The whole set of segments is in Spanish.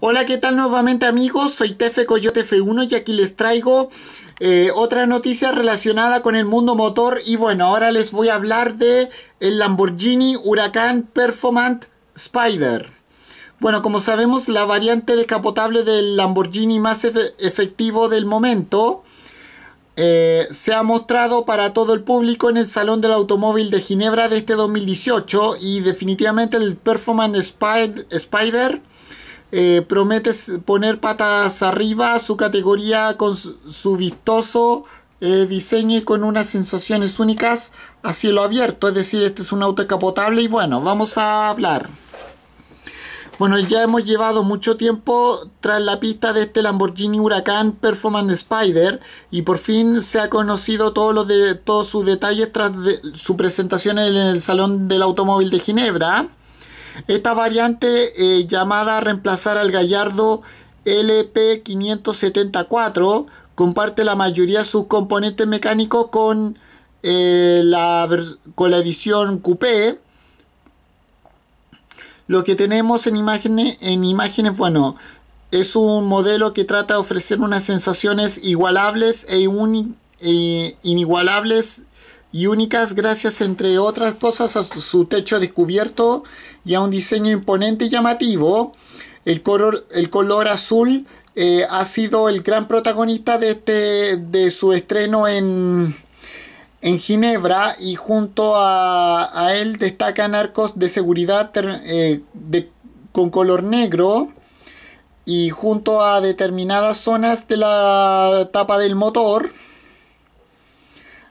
Hola, ¿qué tal nuevamente amigos? Soy Tefe Coyote F1 y aquí les traigo eh, otra noticia relacionada con el mundo motor. Y bueno, ahora les voy a hablar de el Lamborghini Huracán Performant Spider. Bueno, como sabemos, la variante descapotable del Lamborghini más efectivo del momento eh, se ha mostrado para todo el público en el Salón del Automóvil de Ginebra de este 2018 y definitivamente el Performant Spider eh, promete poner patas arriba su categoría con su, vistoso eh, diseño y con unas sensaciones únicas a cielo abierto. Es decir, este es un auto escapotable y bueno, vamos a hablar. Bueno, ya hemos llevado mucho tiempo tras la pista de este Lamborghini Huracán Performance Spider y por fin se ha conocido de, todos sus detalles tras su presentación en el Salón del Automóvil de Ginebra. Esta variante eh, llamada a reemplazar al Gallardo LP574 comparte la mayoría de sus componentes mecánicos con, eh, la, con la edición coupé. Lo que tenemos en imágenes, en imágenes, bueno, es un modelo que trata de ofrecer unas sensaciones igualables e eh, inigualables y únicas gracias entre otras cosas a su techo descubierto y a un diseño imponente y llamativo. El color, el color azul eh, ha sido el gran protagonista de, este, de su estreno en, Ginebra y junto a, él destacan arcos de seguridad eh, con color negro y junto a determinadas zonas de la tapa del motor.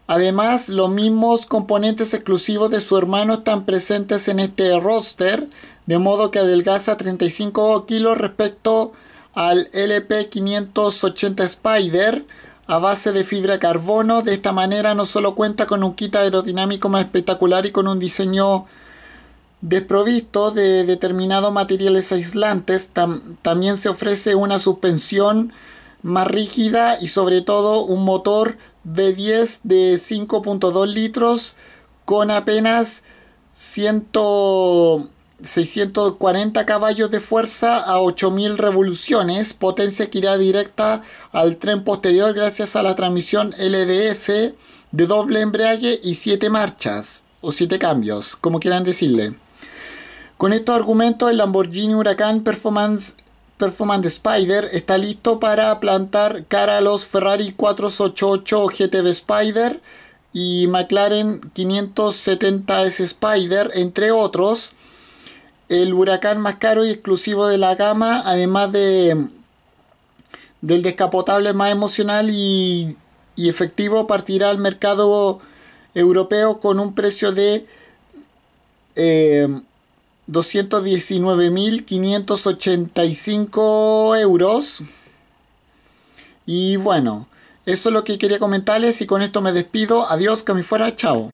Además, los mismos componentes exclusivos de su hermano están presentes en este roster, de modo que adelgaza 35 kilos respecto al LP580 Spider a base de fibra carbono. De esta manera no solo cuenta con un kit aerodinámico más espectacular y con un diseño desprovisto de determinados materiales aislantes, también se ofrece una suspensión más rígida y sobre todo un motor V10 de 5.2 litros con apenas 100, 640 caballos de fuerza a 8000 revoluciones, potencia que irá directa al tren posterior gracias a la transmisión LDF de doble embrague y 7 marchas o 7 cambios, como quieran decirle. Con estos argumentos, el Lamborghini Huracán Performance Performance Spider está listo para plantar cara a los Ferrari 488 GTB Spider y McLaren 570S Spider, entre otros. El huracán más caro y exclusivo de la gama, además de del descapotable más emocional y, efectivo, partirá al mercado europeo con un precio de eh, 219.585 euros. Y bueno, eso es lo que quería comentarles y con esto me despido. Adiós, que me fuera, chao.